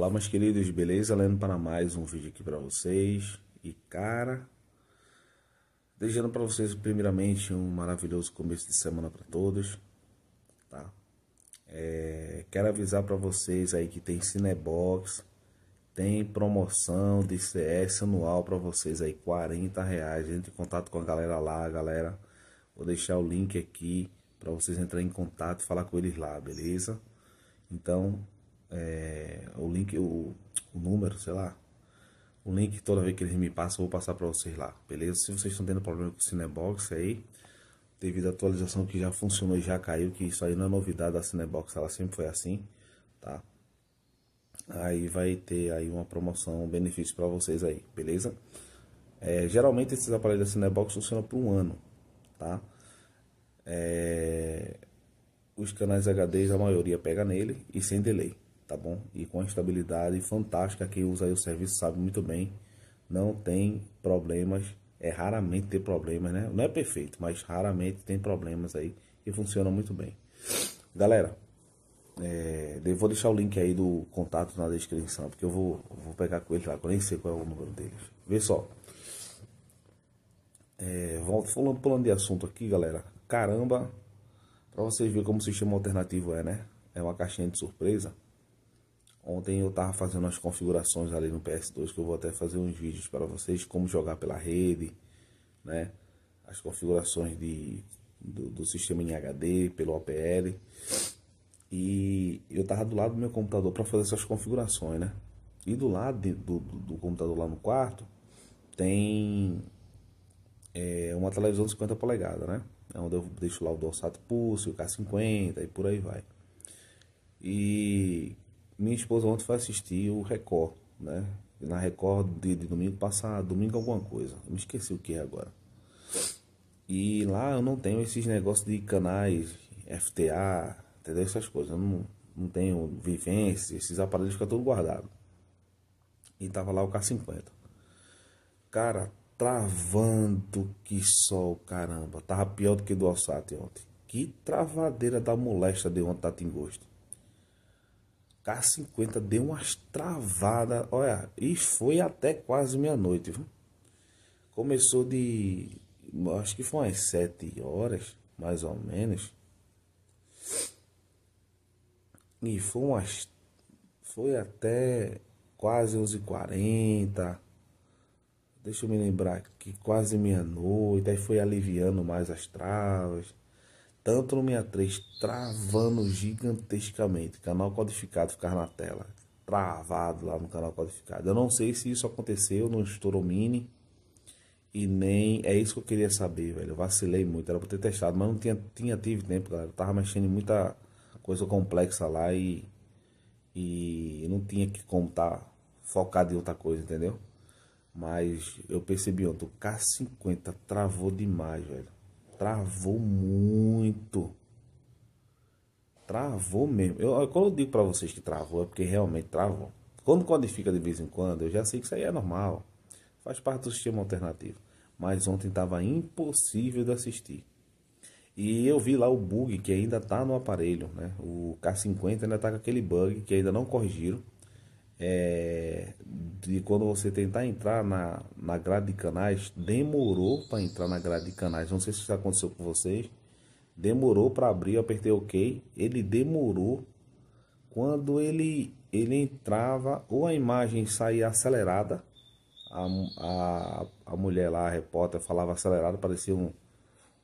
Olá, meus queridos, beleza? Lendo para mais um vídeo aqui para vocês. E cara, desejando para vocês, primeiramente, um maravilhoso começo de semana para todos, tá? É, quero avisar para vocês aí que tem Cinebox, tem promoção de CS anual para vocês aí, 40 reais. Entre em contato com a galera lá, galera. Vou deixar o link aqui para vocês entrarem em contato e falar com eles lá, beleza? Então, é, o link, o, o, número, sei lá. O link toda vez que eles me passam, eu vou passar para vocês lá, beleza? Se vocês estão tendo problema com o Cinebox aí, devido à atualização que já funcionou e já caiu, que isso aí não é novidade da Cinebox, ela sempre foi assim, tá? Aí vai ter aí uma promoção, um benefício para vocês aí, beleza? É, geralmente esses aparelhos da Cinebox funcionam por um ano, tá? É, os canais HDs a maioria pega nele e sem delay tá bom? E com a estabilidade fantástica, quem usa o serviço sabe muito bem, não tem problemas, é raramente ter problemas, né? Não é perfeito, mas raramente tem problemas aí e funciona muito bem. Galera, é, vou deixar o link aí do contato na descrição, porque eu vou, vou pegar com ele lá, tá? que nem sei qual é o número deles. Vê só. É, falando, falando de assunto aqui, galera. Caramba, pra vocês verem como o sistema alternativo é, né? É uma caixinha de surpresa. Ontem eu estava fazendo as configurações ali no PS2, que eu vou até fazer uns vídeos para vocês, como jogar pela rede, né? As configurações de, do, do sistema em HD, pelo OPL. E eu estava do lado do meu computador para fazer essas configurações, né? E do lado de, do, do, computador lá no quarto, tem é, uma televisão de 50 polegadas, né? É onde eu deixo lá o Dorsato Pulse, o K50 e por aí vai. E minha esposa ontem foi assistir o Record, né? Na Record de, de domingo passado, domingo alguma coisa. Eu me esqueci o que é agora. E lá eu não tenho esses negócios de canais, FTA, entendeu? Essas coisas. Eu não, não tenho vivência, esses aparelhos ficam tudo guardado. E tava lá o K50. Cara, travando que sol, caramba. Tava pior do que do Alsat ontem. Que travadeira da molesta de ontem tá em gosto. K50 deu umas travadas, olha, e foi até quase meia-noite, Começou de, acho que foi umas sete horas, mais ou menos. E foi umas, foi até quase onze h 40 deixa eu me lembrar que quase meia-noite, aí foi aliviando mais as travas. Tanto no 63 travando gigantescamente. Canal codificado ficar na tela. Travado lá no canal codificado. Eu não sei se isso aconteceu no Mini. E nem. É isso que eu queria saber, velho. Eu vacilei muito. Era pra ter testado, mas não tinha, tinha tive tempo, galera. Eu tava mexendo em muita coisa complexa lá e. E não tinha que contar, focado em outra coisa, entendeu? Mas eu percebi ontem, o K50 travou demais, velho travou muito. Travou mesmo. Eu, quando eu digo para vocês que travou, é porque realmente travou. Quando codifica de vez em quando, eu já sei que isso aí é normal. Faz parte do sistema alternativo. Mas ontem estava impossível de assistir. E eu vi lá o bug que ainda está no aparelho, né? O K50 ainda está com aquele bug que ainda não corrigiram é, de quando você tentar entrar na, na grade de canais, demorou para entrar na grade de canais. Não sei se isso aconteceu com vocês. Demorou para abrir, eu apertei OK. Ele demorou. Quando ele, ele entrava, ou a imagem saía acelerada. A, a, a mulher lá, a repórter, falava acelerado, parecia um,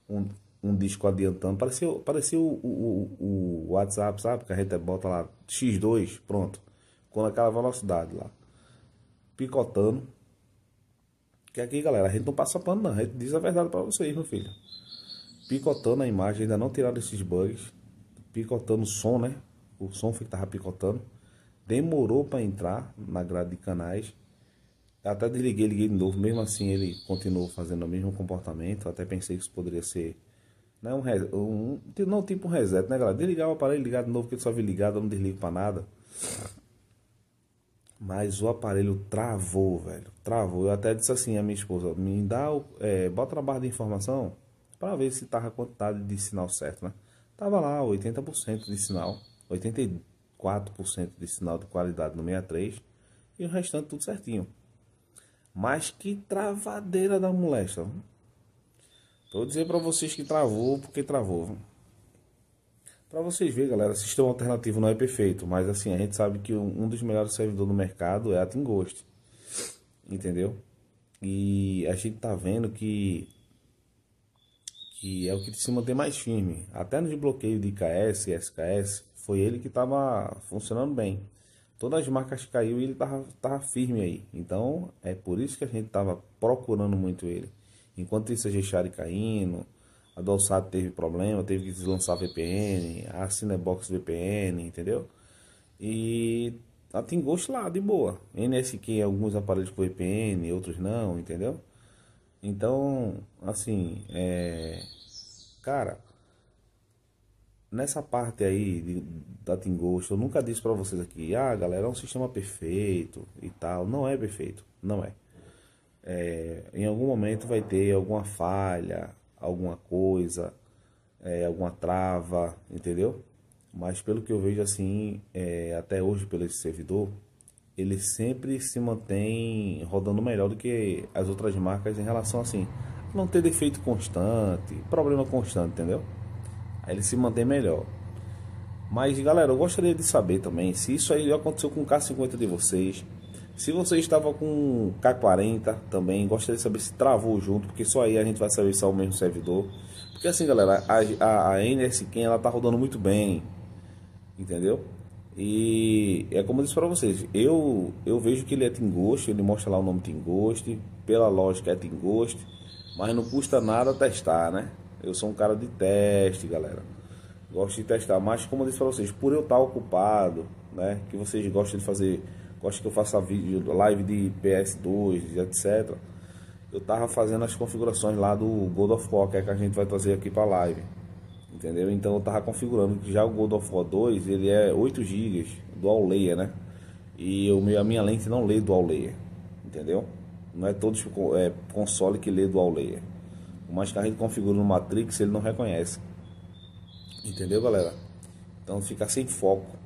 um, um disco adiantando. Parecia, parecia o, o, o, WhatsApp, sabe? Que a gente bota lá X2, pronto com aquela velocidade lá, picotando. Que aqui, galera, a gente não passa pano, não. A gente diz a verdade para vocês, meu filho. Picotando a imagem, ainda não tiraram esses bugs. Picotando o som, né? O som que tava picotando. Demorou para entrar na grade de canais. Até desliguei, liguei de novo. Mesmo assim, ele continuou fazendo o mesmo comportamento. Até pensei que isso poderia ser. Né, um, um, não tipo um reset, né, galera? Desligar o aparelho, ligar de novo, porque ele só vi ligado, eu não desligo para nada. Mas o aparelho travou, velho. Travou. Eu até disse assim a minha esposa: me dá, o, é, bota na barra de informação para ver se tava tá a quantidade de sinal certo, né? Tava lá 80% de sinal, 84% de sinal de qualidade no 63 e o restante tudo certinho. Mas que travadeira da molesta. Vou dizer para vocês que travou porque travou. Para vocês verem, galera, sistema alternativo não é perfeito, mas assim, a gente sabe que um dos melhores servidores do mercado é a Tingost. Entendeu? E a gente tá vendo que que é o que se mantém mais firme. Até nos bloqueios de IKS e SKS, foi ele que estava funcionando bem. Todas as marcas caiu e ele estava tava firme aí. Então, é por isso que a gente tava procurando muito ele. Enquanto isso, a Gechari caindo, a do teve problema, teve que lançar VPN, a Cinebox VPN, entendeu? E a tá, tem gosto lá, de boa. NSQ, alguns aparelhos com VPN, outros não, entendeu? Então, assim, é... Cara, nessa parte aí de, da Tingosto, eu nunca disse para vocês aqui, ah, galera, é um sistema perfeito e tal. Não é perfeito, não é. é. Em algum momento vai ter alguma falha, alguma coisa, é, alguma trava, entendeu? Mas pelo que eu vejo assim, é, até hoje pelo esse servidor, ele sempre se mantém rodando melhor do que as outras marcas em relação assim, não ter defeito constante, problema constante, entendeu? Aí ele se mantém melhor. Mas galera, eu gostaria de saber também se isso aí aconteceu com o K50 de vocês. Se você estava com K40 também, gostaria de saber se travou junto, porque só aí a gente vai saber se é o mesmo servidor. Porque assim, galera, a, a, a NSKEN ela tá rodando muito bem, entendeu? E é como eu disse para vocês, eu, eu vejo que ele é Tingost, ele mostra lá o nome Tingost, pela lógica é Tingost, mas não custa nada testar, né? Eu sou um cara de teste, galera. Gosto de testar, mas como eu disse para vocês, por eu estar tá ocupado, né? Que vocês gostam de fazer acho que eu faça vídeo, live de PS2, etc. Eu tava fazendo as configurações lá do God of War, que é que a gente vai trazer aqui para live. Entendeu? Então eu tava configurando que já o God of War 2, ele é 8 GB dual layer, né? E eu, a minha lente não lê dual layer, entendeu? Não é todos é, console que lê dual layer. O mais que a gente configura no Matrix, ele não reconhece. Entendeu, galera? Então fica sem foco.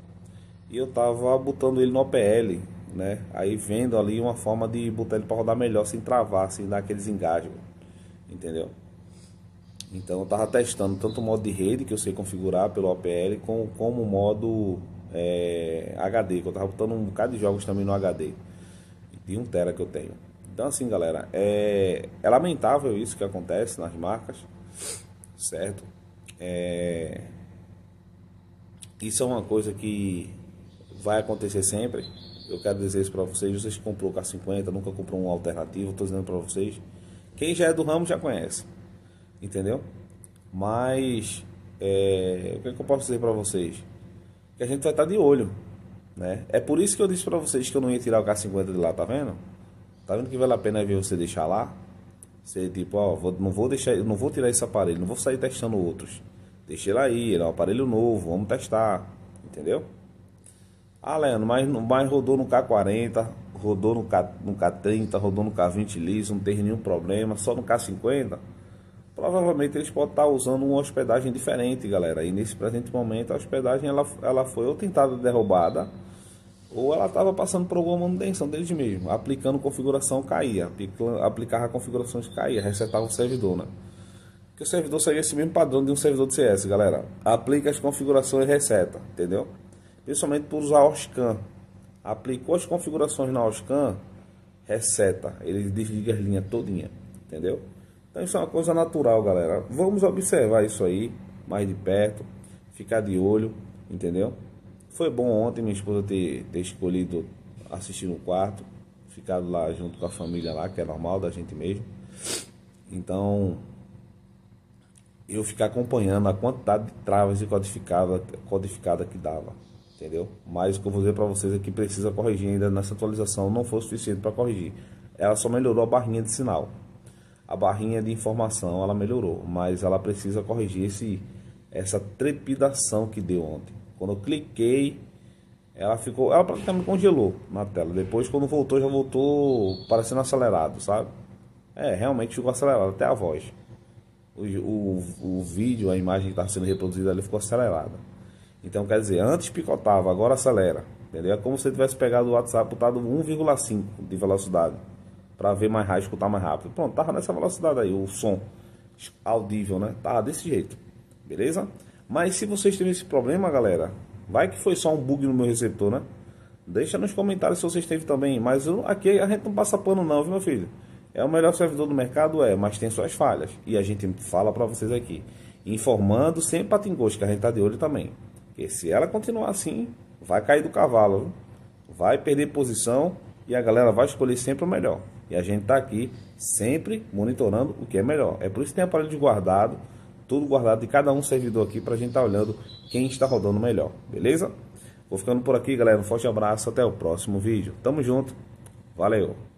E eu tava botando ele no OPL, né? Aí vendo ali uma forma de botar ele para rodar melhor, sem travar, sem dar aqueles engajos, entendeu? Então eu tava testando tanto o modo de rede que eu sei configurar pelo OPL, como, como o modo é, HD, que eu tava botando um bocado de jogos também no HD, de 1 tera que eu tenho. Então assim galera, é, é lamentável isso que acontece nas marcas, certo? É, isso é uma coisa que vai acontecer sempre. Eu quero dizer isso para vocês. Vocês que comprou o K50, nunca comprou um alternativo, estou dizendo para vocês. Quem já é do ramo já conhece, entendeu? Mas é, o que, é que eu posso dizer para vocês? Que a gente vai estar tá de olho, né? É por isso que eu disse para vocês que eu não ia tirar o K50 de lá, tá vendo? Tá vendo que vale a pena ver você deixar lá? Você tipo, ó, vou, não vou deixar, não vou tirar esse aparelho, não vou sair testando outros. Deixa ele aí, ele é um aparelho novo, vamos testar, entendeu? Ah, Leandro, mas, mas rodou no K40, rodou no, K, no K30, rodou no K20 liso, não teve nenhum problema, só no K50. Provavelmente eles podem estar usando uma hospedagem diferente, galera. E nesse presente momento a hospedagem ela, ela foi ou tentada derrubada, ou ela estava passando por alguma manutenção deles mesmo. Aplicando configuração caía, aplicava configurações caía, resetava o servidor, né? Porque o servidor seria esse mesmo padrão de um servidor de CS, galera. Aplica as configurações e reseta, entendeu? principalmente por usar Oscan. Aplicou as configurações na Oscan, reseta, ele desliga as linhas todinha, entendeu? Então isso é uma coisa natural, galera. Vamos observar isso aí mais de perto, ficar de olho, entendeu? Foi bom ontem minha esposa ter, ter escolhido assistir no quarto, ficado lá junto com a família lá, que é normal da gente mesmo. Então, eu ficar acompanhando a quantidade de travas e codificada, codificada que dava entendeu? Mas o que eu vou dizer para vocês é que precisa corrigir ainda nessa atualização, não foi suficiente para corrigir. Ela só melhorou a barrinha de sinal. A barrinha de informação ela melhorou, mas ela precisa corrigir esse essa trepidação que deu ontem. Quando eu cliquei, ela ficou, ela praticamente congelou na tela. Depois quando voltou já voltou parecendo acelerado, sabe? É, realmente ficou acelerado até a voz. O, o, o vídeo, a imagem que estava sendo reproduzida ali ficou acelerada. Então quer dizer, antes picotava, agora acelera. Entendeu? É como se você tivesse pegado o WhatsApp, botado 1,5 de velocidade para ver mais rápido, escutar mais rápido. Pronto, tava nessa velocidade aí, o som audível, né? Tava tá desse jeito. Beleza? Mas se vocês tiverem esse problema, galera, vai que foi só um bug no meu receptor, né? Deixa nos comentários se vocês teve também, mas eu, aqui a gente não passa pano não, viu, meu filho? É o melhor servidor do mercado, é, mas tem suas falhas. E a gente fala para vocês aqui, informando sem patingos, que a gente tá de olho também. Porque se ela continuar assim, vai cair do cavalo, vai perder posição e a galera vai escolher sempre o melhor. E a gente está aqui sempre monitorando o que é melhor. É por isso que tem aparelho de guardado, tudo guardado de cada um servidor aqui para a gente estar tá olhando quem está rodando melhor, beleza? Vou ficando por aqui, galera. Um forte abraço, até o próximo vídeo. Tamo junto, valeu!